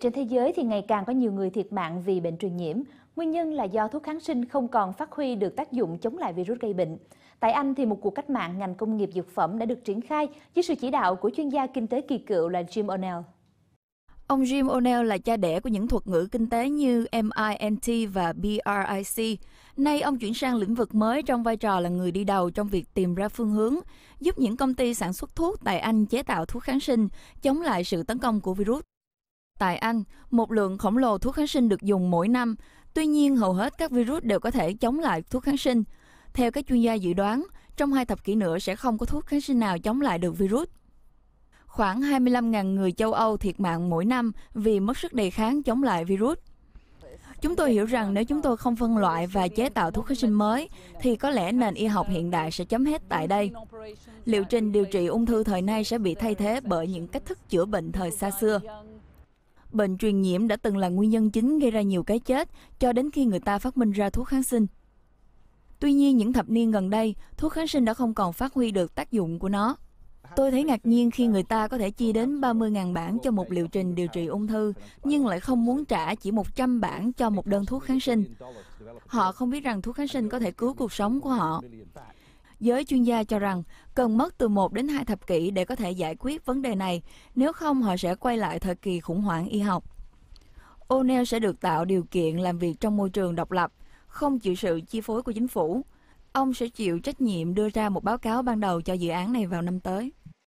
Trên thế giới thì ngày càng có nhiều người thiệt mạng vì bệnh truyền nhiễm. Nguyên nhân là do thuốc kháng sinh không còn phát huy được tác dụng chống lại virus gây bệnh. Tại Anh thì một cuộc cách mạng ngành công nghiệp dược phẩm đã được triển khai dưới sự chỉ đạo của chuyên gia kinh tế kỳ cựu là Jim O'Neill. Ông Jim O'Neill là cha đẻ của những thuật ngữ kinh tế như MINT và BRIC. Nay ông chuyển sang lĩnh vực mới trong vai trò là người đi đầu trong việc tìm ra phương hướng, giúp những công ty sản xuất thuốc tại Anh chế tạo thuốc kháng sinh chống lại sự tấn công của virus. Tại Anh, một lượng khổng lồ thuốc kháng sinh được dùng mỗi năm. Tuy nhiên, hầu hết các virus đều có thể chống lại thuốc kháng sinh. Theo các chuyên gia dự đoán, trong hai thập kỷ nữa sẽ không có thuốc kháng sinh nào chống lại được virus. Khoảng 25.000 người châu Âu thiệt mạng mỗi năm vì mất sức đề kháng chống lại virus. Chúng tôi hiểu rằng nếu chúng tôi không phân loại và chế tạo thuốc kháng sinh mới, thì có lẽ nền y học hiện đại sẽ chấm hết tại đây. Liệu trình điều trị ung thư thời nay sẽ bị thay thế bởi những cách thức chữa bệnh thời xa xưa bệnh truyền nhiễm đã từng là nguyên nhân chính gây ra nhiều cái chết cho đến khi người ta phát minh ra thuốc kháng sinh. Tuy nhiên những thập niên gần đây, thuốc kháng sinh đã không còn phát huy được tác dụng của nó. Tôi thấy ngạc nhiên khi người ta có thể chi đến 30.000 bảng cho một liệu trình điều trị ung thư, nhưng lại không muốn trả chỉ 100 bảng cho một đơn thuốc kháng sinh. Họ không biết rằng thuốc kháng sinh có thể cứu cuộc sống của họ. Giới chuyên gia cho rằng cần mất từ 1 đến 2 thập kỷ để có thể giải quyết vấn đề này, nếu không họ sẽ quay lại thời kỳ khủng hoảng y học. O'Neill sẽ được tạo điều kiện làm việc trong môi trường độc lập, không chịu sự chi phối của chính phủ. Ông sẽ chịu trách nhiệm đưa ra một báo cáo ban đầu cho dự án này vào năm tới.